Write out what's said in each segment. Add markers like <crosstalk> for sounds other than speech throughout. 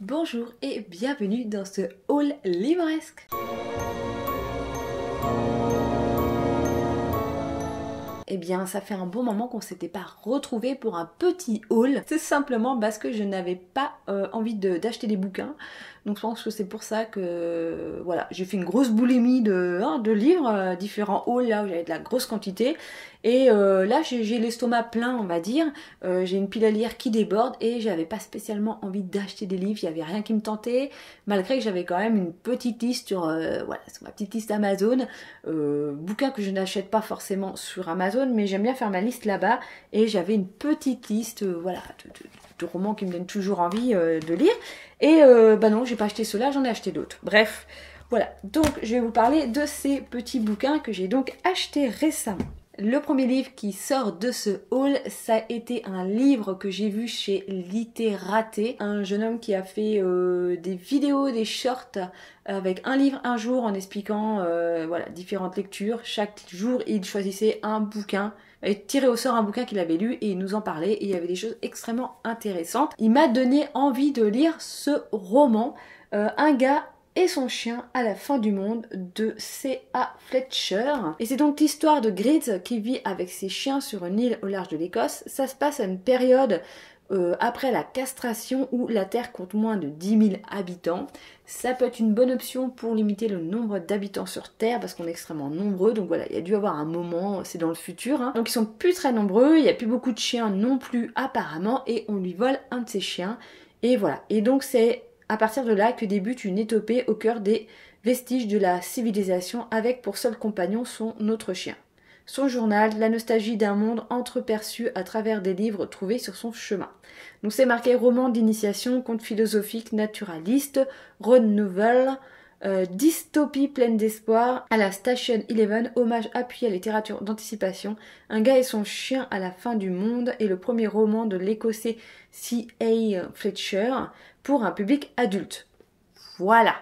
Bonjour et bienvenue dans ce haul livresque. Eh bien, ça fait un bon moment qu'on s'était pas retrouvé pour un petit haul. C'est simplement parce que je n'avais pas euh, envie d'acheter des bouquins. Donc je pense que c'est pour ça que voilà, j'ai fait une grosse boulimie de, hein, de livres, euh, différents hauls là où j'avais de la grosse quantité. Et euh, là, j'ai l'estomac plein, on va dire. Euh, j'ai une pile à lire qui déborde et j'avais pas spécialement envie d'acheter des livres. Il y avait rien qui me tentait, malgré que j'avais quand même une petite liste sur, euh, ma petite liste Amazon, bouquins que je n'achète pas forcément sur Amazon, mais j'aime bien faire ma liste là-bas. Et j'avais une petite liste, voilà, de, romans qui me donnent toujours envie de lire. Et bah non, j'ai pas acheté cela, j'en ai acheté d'autres. Bref. Voilà, donc je vais vous parler de ces petits bouquins que j'ai donc achetés récemment. Le premier livre qui sort de ce hall, ça a été un livre que j'ai vu chez Littératé, un jeune homme qui a fait euh, des vidéos, des shorts avec un livre un jour en expliquant euh, voilà différentes lectures. Chaque jour, il choisissait un bouquin et tirait au sort un bouquin qu'il avait lu et il nous en parlait il y avait des choses extrêmement intéressantes. Il m'a donné envie de lire ce roman, euh, Un gars, et son chien à la fin du monde de C.A. Fletcher. Et c'est donc l'histoire de Grit qui vit avec ses chiens sur une île au large de l'Écosse. Ça se passe à une période euh, après la castration où la Terre compte moins de 10 000 habitants. Ça peut être une bonne option pour limiter le nombre d'habitants sur Terre parce qu'on est extrêmement nombreux. Donc voilà, il y a dû avoir un moment, c'est dans le futur. Hein. Donc ils sont plus très nombreux, il n'y a plus beaucoup de chiens non plus apparemment et on lui vole un de ses chiens. Et voilà. Et donc c'est à partir de là que débute une étopée au cœur des vestiges de la civilisation avec pour seul compagnon son autre chien. Son journal, la nostalgie d'un monde entreperçu à travers des livres trouvés sur son chemin. Donc c'est marqué roman d'initiation, conte philosophique naturaliste, road euh, dystopie pleine d'espoir à la Station Eleven, hommage appuyé à la littérature d'anticipation, Un gars et son chien à la fin du monde et le premier roman de l'écossais C.A. Fletcher pour un public adulte. Voilà.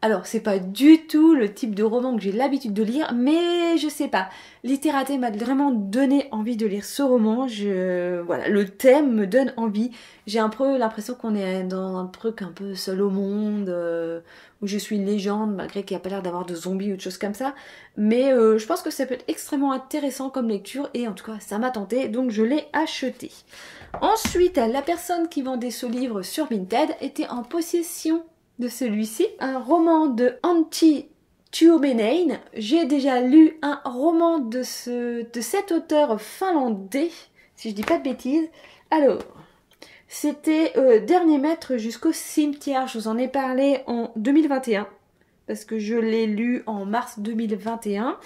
Alors, c'est pas du tout le type de roman que j'ai l'habitude de lire, mais je sais pas. Littératé m'a vraiment donné envie de lire ce roman. Je... Voilà, le thème me donne envie. J'ai un peu l'impression qu'on est dans un truc un peu seul au monde, euh, où je suis une légende, malgré qu'il n'y a pas l'air d'avoir de zombies ou de choses comme ça. Mais euh, je pense que ça peut être extrêmement intéressant comme lecture, et en tout cas, ça m'a tenté, donc je l'ai acheté. Ensuite, la personne qui vendait ce livre sur Vinted était en possession de celui-ci, un roman de Antti Tuominen. J'ai déjà lu un roman de, ce, de cet auteur finlandais, si je dis pas de bêtises. Alors, c'était euh, Dernier Maître jusqu'au cimetière. Je vous en ai parlé en 2021 parce que je l'ai lu en mars 2021.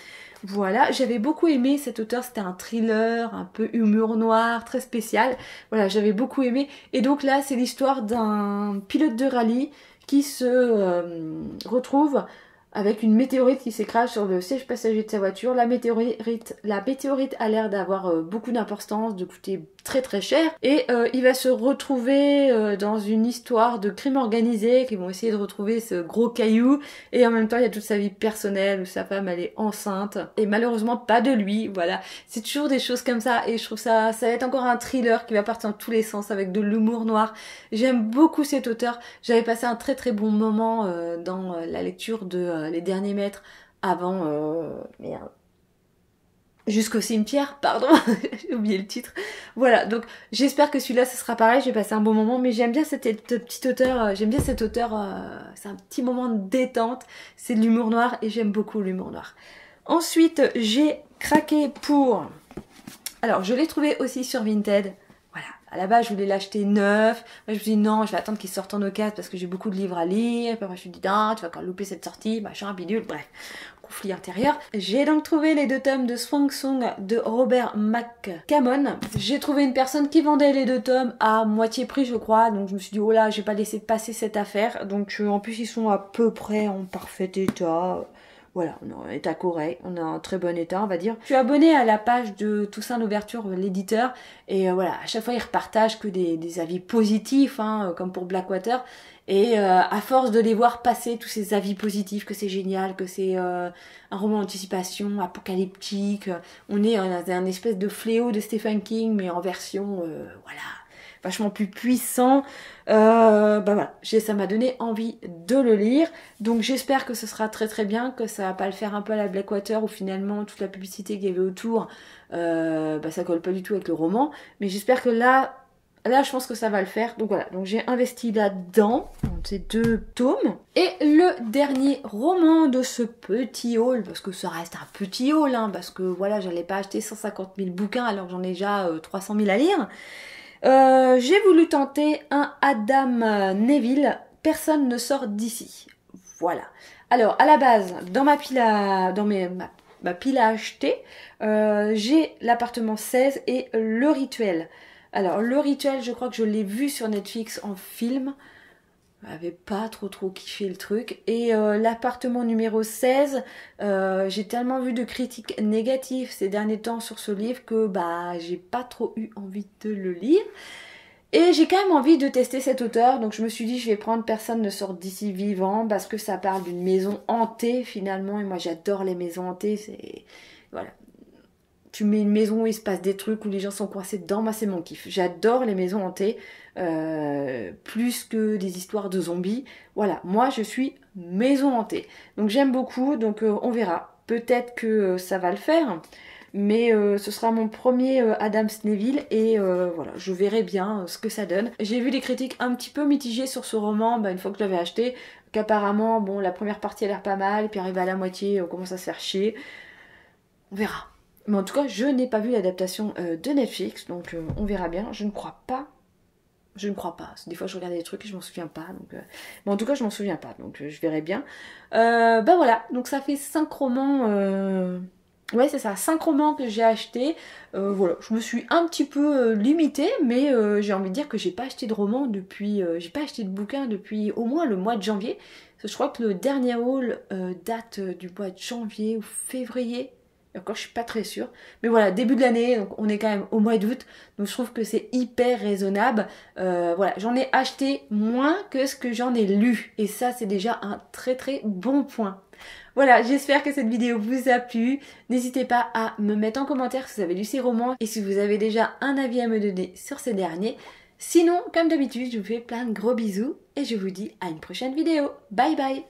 Voilà, j'avais beaucoup aimé cet auteur, c'était un thriller, un peu humour noir, très spécial. Voilà, j'avais beaucoup aimé. Et donc là, c'est l'histoire d'un pilote de rallye qui se euh, retrouve avec une météorite qui s'écrase sur le siège passager de sa voiture. La la météorite a l'air d'avoir euh, beaucoup d'importance, de coûter très très cher et euh, il va se retrouver euh, dans une histoire de crime organisé qui vont essayer de retrouver ce gros caillou et en même temps il y a toute sa vie personnelle où sa femme elle est enceinte et malheureusement pas de lui voilà c'est toujours des choses comme ça et je trouve ça ça va être encore un thriller qui va partir dans tous les sens avec de l'humour noir j'aime beaucoup cet auteur j'avais passé un très très bon moment euh, dans la lecture de Les Derniers Maîtres avant merde Jusqu'au cimetière, pardon, <laughs> j'ai oublié le titre. Voilà, donc j'espère que celui-là, ce sera pareil, j'ai passé un bon moment, mais j'aime bien cette, petite auteur, euh, j'aime bien cette auteur, euh, c'est un petit moment de détente, c'est de l'humour noir, et j'aime beaucoup l'humour noir. Ensuite, j'ai craqué pour... Alors, je l'ai trouvé aussi sur Vinted, à la base, je voulais l'acheter neuf. Moi, je me suis dit, non, je vais attendre qu'il sorte en occasion parce que j'ai beaucoup de livres à lire. Puis je me suis dit, non, tu vas quand louper cette sortie, machin, bidule, bref. Conflit intérieur. J'ai donc trouvé les deux tomes de Swang Song de Robert McCammon. J'ai trouvé une personne qui vendait les deux tomes à moitié prix, je crois. Donc, je me suis dit, oh là, je vais pas laisser passer cette affaire. Donc, euh, en plus, ils sont à peu près en parfait état. Voilà, on est à Corée, on est en très bon état, on va dire. Je suis abonnée à la page de Toussaint Louverture, euh, l'éditeur, et euh, voilà, à chaque fois, il repartage que des, avis positifs, hein, euh, comme pour Blackwater. Et à force de les voir passer tous ces avis positifs, que c'est génial, que c'est un roman d'anticipation, apocalyptique, on est dans un espèce de fléau de Stephen King, mais en version, voilà, vachement plus puissant. Euh, bah voilà, ça m'a donné envie de le lire. Donc j'espère que ce sera très très bien, que ça va pas le faire un peu à la Blackwater où finalement toute la publicité qu'il y avait autour, euh, bah, ça colle pas du tout avec le roman. Mais j'espère que là, Là, je pense que ça va le faire. Donc voilà, donc j'ai investi là-dedans, ces deux tomes. Et le dernier roman de ce petit haul, parce que ça reste un petit haul, hein, parce que voilà, j'allais pas acheter 150 000 bouquins alors que j'en ai déjà 300 euh, 000 à lire. Euh, j'ai voulu tenter un Adam Neville. Personne ne sort d'ici. Voilà. Alors, à la base, dans ma pile à, dans ma, pile à acheter, euh, j'ai l'appartement 16 et le rituel. Alors, le rituel, je crois que je l'ai vu sur Netflix en film avait pas trop trop kiffé le truc. Et euh, l'appartement numéro 16, euh, j'ai tellement vu de critiques négatives ces derniers temps sur ce livre que bah j'ai pas trop eu envie de le lire. Et j'ai quand même envie de tester cet auteur, donc je me suis dit je vais prendre Personne ne sort d'ici vivant parce que ça parle d'une maison hantée finalement et moi j'adore les maisons hantées, c'est voilà, tu mets une maison où il se passe des trucs, où les gens sont coincés dedans, moi c'est mon kiff. J'adore les maisons hantées, euh, plus que des histoires de zombies. Voilà, moi je suis maison hantée. Donc j'aime beaucoup, donc euh, on verra. Peut-être que euh, ça va le faire, mais ce sera mon premier Adam Sneville et voilà, je verrai bien ce que ça donne. J'ai vu des critiques un petit peu mitigées sur ce roman, bah, une fois que je l'avais acheté, qu'apparemment, bon, la première partie a l'air pas mal, puis arrive à la moitié, on commence à se faire chier. On verra. Mais en tout cas, je n'ai pas vu l'adaptation euh, de Netflix, donc euh, on verra bien. Je ne crois pas. Je ne crois pas. Des fois, je regarde des trucs et je m'en souviens pas. Donc, euh, Mais en tout cas, je m'en souviens pas, donc je verrai bien. ben voilà, donc ça fait 5 romans. Ouais, c'est ça, 5 romans que j'ai achetés. voilà, je me suis un petit peu limitée, mais j'ai envie de dire que j'ai pas acheté de romans depuis. j'ai pas acheté de bouquins depuis au moins le mois de janvier. je crois que le dernier haul date du mois de janvier ou février encore, je suis pas très sûre. Mais voilà, début de l'année, donc on est quand même au mois d'août. Donc je trouve que c'est hyper raisonnable. Euh, voilà, j'en ai acheté moins que ce que j'en ai lu. Et ça, c'est déjà un très très bon point. Voilà, j'espère que cette vidéo vous a plu. N'hésitez pas à me mettre en commentaire si vous avez lu ces romans et si vous avez déjà un avis à me donner sur ces derniers. Sinon, comme d'habitude, je vous fais plein de gros bisous et je vous dis à une prochaine vidéo. Bye bye